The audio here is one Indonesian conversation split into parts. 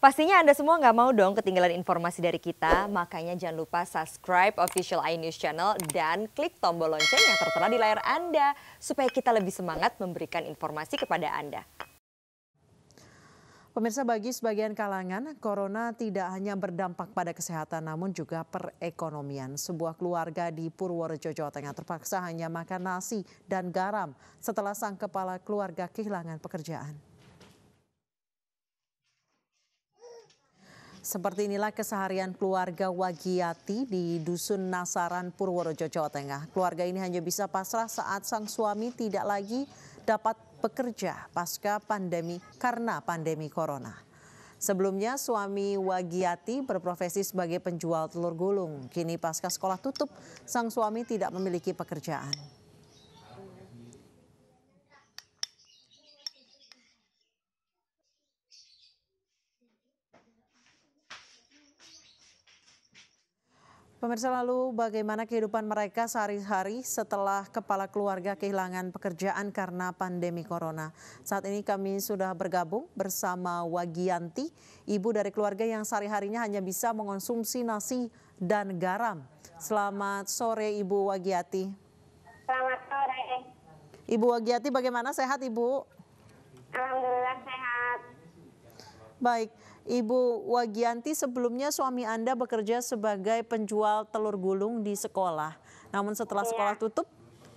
Pastinya Anda semua nggak mau dong ketinggalan informasi dari kita, makanya jangan lupa subscribe official iNews channel dan klik tombol lonceng yang tertera di layar Anda supaya kita lebih semangat memberikan informasi kepada Anda. Pemirsa bagi sebagian kalangan, corona tidak hanya berdampak pada kesehatan namun juga perekonomian. Sebuah keluarga di Purworejo, Jawa Tengah terpaksa hanya makan nasi dan garam setelah sang kepala keluarga kehilangan pekerjaan. Seperti inilah keseharian keluarga Wagiati di Dusun Nasaran Purworejo, Jawa Tengah. Keluarga ini hanya bisa pasrah saat sang suami tidak lagi dapat bekerja pasca pandemi karena pandemi corona. Sebelumnya suami Wagiati berprofesi sebagai penjual telur gulung. Kini pasca sekolah tutup, sang suami tidak memiliki pekerjaan. Pemirsa lalu bagaimana kehidupan mereka sehari-hari setelah kepala keluarga kehilangan pekerjaan karena pandemi corona. Saat ini kami sudah bergabung bersama Wagianti, ibu dari keluarga yang sehari-harinya hanya bisa mengonsumsi nasi dan garam. Selamat sore Ibu Wagiati. Selamat sore. Ibu Wagiati bagaimana sehat Ibu? Alhamdulillah sehat. Baik, Ibu Wagianti sebelumnya suami Anda bekerja sebagai penjual telur gulung di sekolah. Namun setelah ya. sekolah tutup,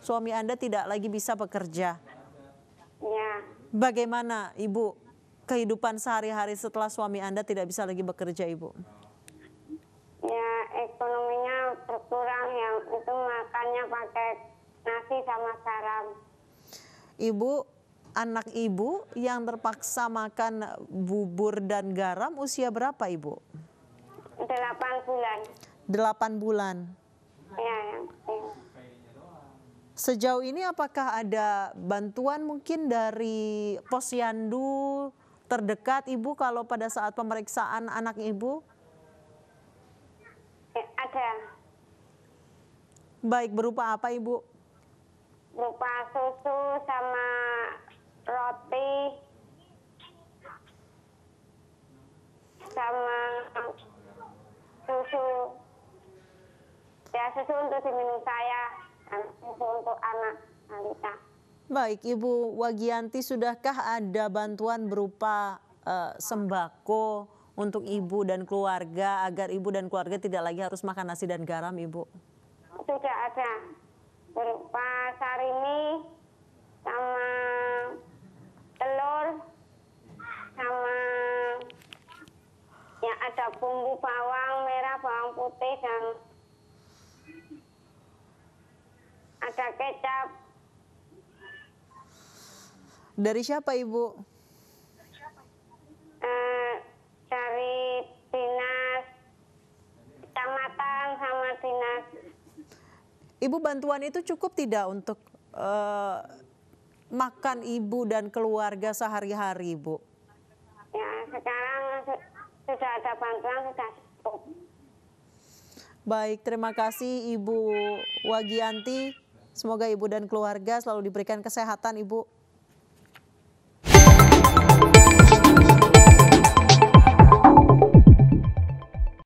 suami Anda tidak lagi bisa bekerja. Ya. Bagaimana Ibu kehidupan sehari-hari setelah suami Anda tidak bisa lagi bekerja Ibu? Ya ekonominya berkurang ya, itu makannya pakai nasi sama garam. Ibu anak ibu yang terpaksa makan bubur dan garam usia berapa ibu? Delapan bulan. Delapan bulan. Ya, ya. Sejauh ini apakah ada bantuan mungkin dari posyandu terdekat ibu kalau pada saat pemeriksaan anak ibu? Ya, ada. Baik berupa apa ibu? Berupa susu sama tapi sama susu ya susu untuk diminum saya dan susu untuk anak Alita. Baik, Ibu Wagianti, sudahkah ada bantuan berupa uh, sembako untuk ibu dan keluarga agar ibu dan keluarga tidak lagi harus makan nasi dan garam, Ibu? Sudah ada berupa sarimi, bumbu bawang merah, bawang putih, dan ada kecap. Dari siapa Ibu? Eh, dari dinas kecamatan sama dinas. Ibu bantuan itu cukup tidak untuk eh, makan ibu dan keluarga sehari-hari, ibu Ya, sekarang sudah ada bantuan sudah Baik, terima kasih Ibu Wagianti. Semoga Ibu dan keluarga selalu diberikan kesehatan Ibu.